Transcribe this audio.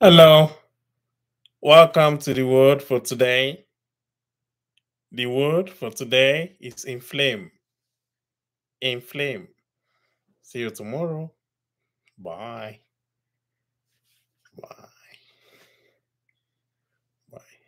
Hello. Welcome to the word for today. The word for today is inflame. Inflame. See you tomorrow. Bye. Bye. Bye.